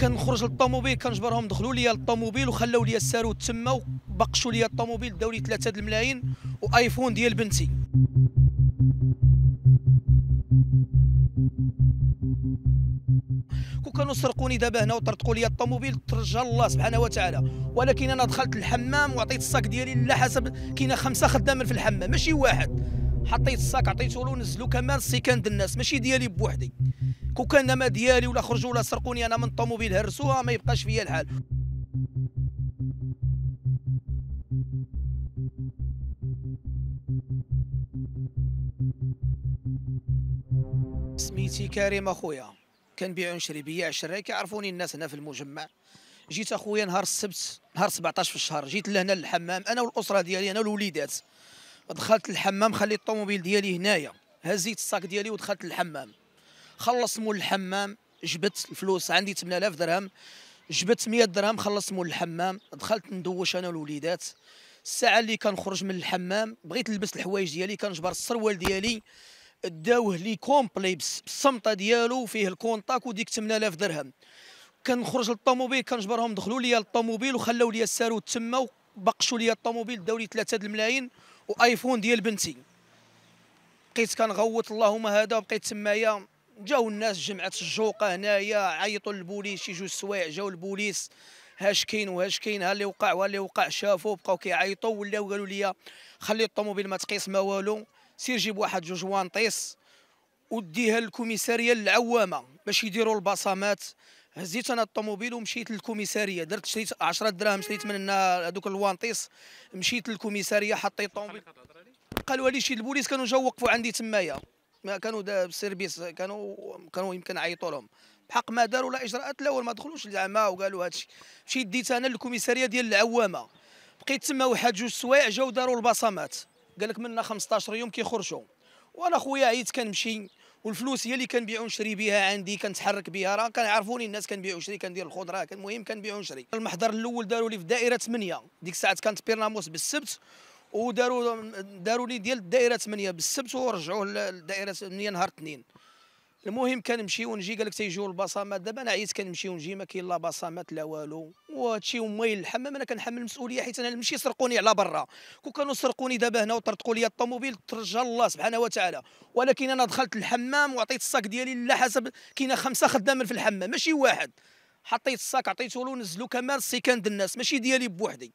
كنخرج للطوموبيل كنجبرهم دخلوا لي للطوموبيل وخلاو لي الساروت تما بقشوا لي الطوموبيل الدولي 3 الملايين وايفون ديال بنتي كون كانوا سرقوني دابا هنا وطرطقوا لي الطوموبيل ترجى الله سبحانه وتعالى ولكن انا دخلت الحمام وعطيت الصاك ديالي لا حسب كاينه خمسه خدامين في الحمام ماشي واحد حطيت الصاك عطيته له نزلو كمان السيكان الناس ماشي ديالي بوحدي كون كان ما ديالي ولا خرجوا ولا سرقوني انا من الطوموبيل هرسوها ما يبقاش فيا الحال سميتي كريم اخويا كنبيع ونشري بيع شراي كيعرفوني الناس هنا في المجمع جيت اخويا نهار السبت نهار 17 في الشهر جيت لهنا للحمام انا والاسره ديالي انا والوليدات دخلت للحمام خليت الطوموبيل ديالي هنايا هزيت الصاك ديالي ودخلت للحمام خلصت مول الحمام جبت الفلوس عندي 8000 درهم جبت 100 درهم خلصت مول الحمام دخلت ندوش انا والوليدات الساعه اللي كنخرج من الحمام بغيت نلبس الحوايج ديالي كنجبر السروال ديالي داوه لي كومبلي بالصمطه ديالو فيه الكونتاك وديك 8000 درهم كنخرج للطوموبيل كنجبرهم دخلوا لي للطوموبيل وخلاو لي السارو تما وبقشوا لي الطوموبيل داو لي 3 الملايين وايفون ديال بنتي بقيت كنغوت اللهم هذا وبقيت تمايا جاو الناس جمعت الجوقه هنايا عيطوا للبوليس شي جوج سوايع جاو البوليس هاش كاين وهاش كاين ها اللي وقع وها اللي وقع شافوا بقاو كيعيطوا ولاو قالوا لي خلي الطوموبيل ما تقيس ما والو سير جيب واحد جوج وانطيس وديها للكوميساريه العوامه باش يديروا البصمات هزيت انا الطوموبيل ومشيت للكوميساريه درت شريت 10 دراهم شريت من هنا هذوك الوانطيس مشيت للكوميساريه حطيت الطوموبيل قالوا لي شي البوليس كانوا جا وقفوا عندي تمايا ما كانوا دا كانوا كانوا يمكن عيطوا لهم بحق ما داروا لا اجراءات لا ما دخلوش زعما وقالوا هذا الشيء مشيت ديت انا للكوميساريه ديال العوامه بقيت تما واحد جوج سوايع جاو داروا البصمات قال لك منا 15 يوم كيخرجوا وانا خويا عييت كنمشي والفلوس هي اللي كنبيع ونشري بها عندي كنتحرك بها راه كنعرفوني الناس كنبيع ونشري كندير الخضره المهم كنبيع ونشري المحضر الاول داروا لي في دائره 8 ديك الساعه كانت بيرناموس بالسبت وداروا داروا لي ديال الدائره 8 بالسبت ورجعوه لدائره 8 نهار الاثنين المهم كنمشي ونجي قال لك تيجيو البصمات دابا انا عييت كنمشي ونجي ما كاين لا بصمات لا والو وهادشي هما الحمام انا كنحمل المسؤوليه حيت انا نمشي سرقوني على برا كون كانوا سرقوني دابا هنا وطرطقوا لي الطوموبيل ترجى الله سبحانه وتعالى ولكن انا دخلت الحمام وعطيت الصاك ديالي لا حسب كاينه خمسه خدامين في الحمام ماشي واحد حطيت الصاك عطيته له نزلو كمال سيكان الناس ماشي ديالي بوحدي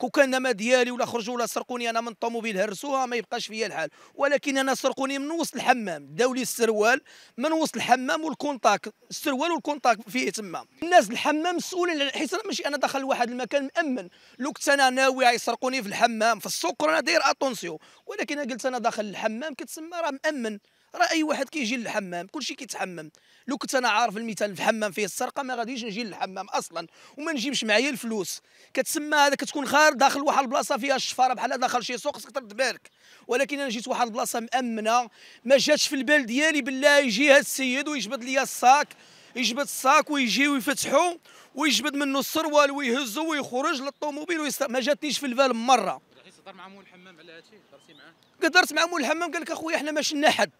كو كان ما ديالي ولا خرجوا ولا سرقوني انا من الطوموبيل هرسوها ما يبقاش فيا الحال ولكن انا سرقوني من وسط الحمام داو لي السروال من وسط الحمام والكونتاك السروال والكونتاك فيه تما الناس الحمام مسؤولين حيت انا ماشي انا دخل لواحد المكان مامن لو كنت انا ناوي يسرقوني في الحمام في السوق انا داير اتونسيو ولكن انا قلت انا داخل الحمام كتسمى راه مامن راه اي واحد كيجي للحمام كلشي كيتحمم لو كنت انا عارف المثال في الحمام فيه السرقه ما غاديش نجي للحمام اصلا وما نجيبش معايا الفلوس كتسمى هذا كتكون خارج داخل واحد البلاصه فيها الشفاره بحال داخل شي سوق خصك ترد بالك ولكن انا جيت واحد البلاصه مامنه ما جاتش في البال ديالي بالله يجي هذا السيد ويجبد لي الصاك يجبد الصاك ويجي ويفتحو ويجبد منه السروال ويهزو ويخرج للطوموبيل ويست... ما جاتنيش في البال مره تهضر مع مول الحمام على هادشي هضرتي معاه هضرت مع مول الحمام قال لك اخويا حنا ما شلنا حد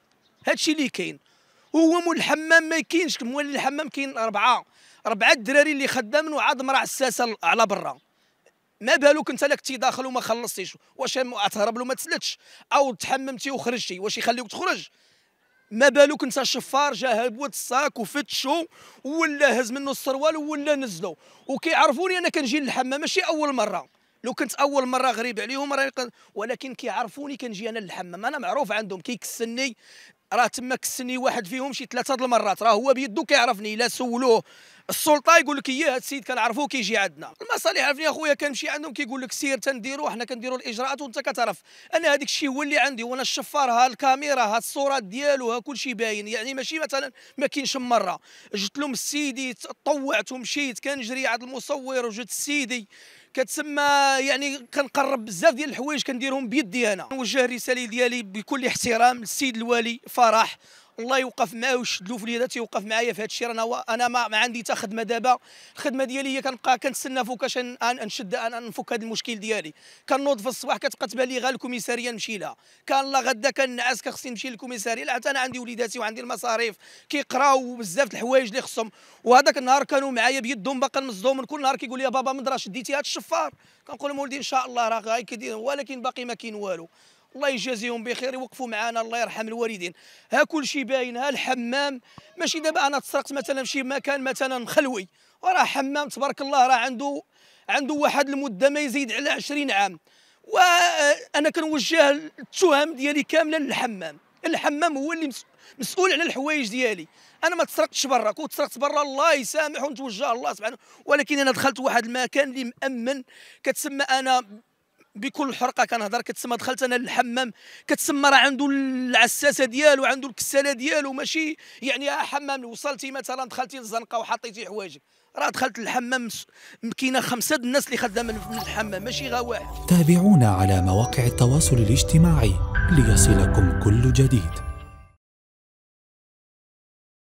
هادشي اللي كاين وهو مول الحمام ما كاينش مول الحمام كاين اربعه اربعه الدراري اللي خدامين وعاد مرا عساسه على برا ما بالك انت لك داخل وما خلصتيش واش تهرب له ما تسلتش او تحممتي وخرجتي واش يخليوك تخرج ما بالك انت شفار جا هبوط الصاك وفتشو ولا هز منه السروال ولا نزلو وكيعرفوني انا كنجي للحمام ماشي اول مره لو كنت اول مره غريب عليهم ولكن كيعرفوني كنجي انا للحمام انا معروف عندهم كيكسني راه تما كسني واحد فيهم شي ثلاثه د المرات راه هو بيدو كيعرفني الا سولوه السلطه يقول لك اياه هذا السيد كنعرفوه كيجي عندنا المصالح عرفني اخويا كنمشي عندهم كيقول لك سير تنديرو حنا كنديروا الاجراءات وانت كتعرف انا هذاك الشيء هو اللي عندي وانا الشفار ها الكاميرا ها الصورات ديالو ها كل شيء باين يعني ماشي مثلا ما كاينش مره جيت لهم السيدي طوعت ومشيت كنجري عند المصور وجيت السيدي كتسمى يعني كنقرب بزاف ديال الحوايج كنديرهم بيدي انا نوجه الرساله ديالي بكل احترام للسيد الوالي الفرح الله يوقف معاه ويشد له في اليد تيوقف معايا في هذا الشيء انا انا ما, ما عندي حتى خدمه دابا الخدمه ديالي هي كنبقى كنتسنى فوكاش نشد نفك هذا المشكل ديالي كنوض في الصباح كتبقى تبان لي غير الكوميساريه نمشي لها كان الله غدا كنعس كخصني نمشي للكوميساريه لا حتى انا عندي وليداتي وعندي المصاريف كيقراو بزاف د الحوايج اللي خصهم وهذاك النهار كانوا معايا بيدهم باقا مصدوم كل نهار كيقول لي بابا من درا شديتي هذا الشفار كنقول لهم ولدي ان شاء الله راه ولكن باقي ما كاين والو الله يجازيهم بخير يوقفوا معنا الله يرحم الوالدين ها كل شيء باين ها الحمام ماشي دابا انا تسرقت مثلا في شي مكان مثلا خلوي وراه حمام تبارك الله راه عنده عنده واحد المده ما يزيد على 20 عام وانا آه، كنوجه التهم ديالي كامله للحمام الحمام هو اللي مسؤول على الحوايج ديالي انا ما تسرقتش برا كنت تسرقت برا الله يسامح ونتوجه الله سبحانه ولكن انا دخلت واحد المكان اللي مامن كتسمى انا بكل حرقه كنهضر كتسمى دخلت انا للحمام كتسمى راه عنده العساسه ديالو عنده الكساله ديالو ماشي يعني حمام وصلتي مثلا دخلتي للزنقه وحطيتي حوايجك راه دخلت للحمام كاينه خمسه الناس اللي خدامين في الحمام ماشي غا واحد تابعونا على مواقع التواصل الاجتماعي ليصلكم كل جديد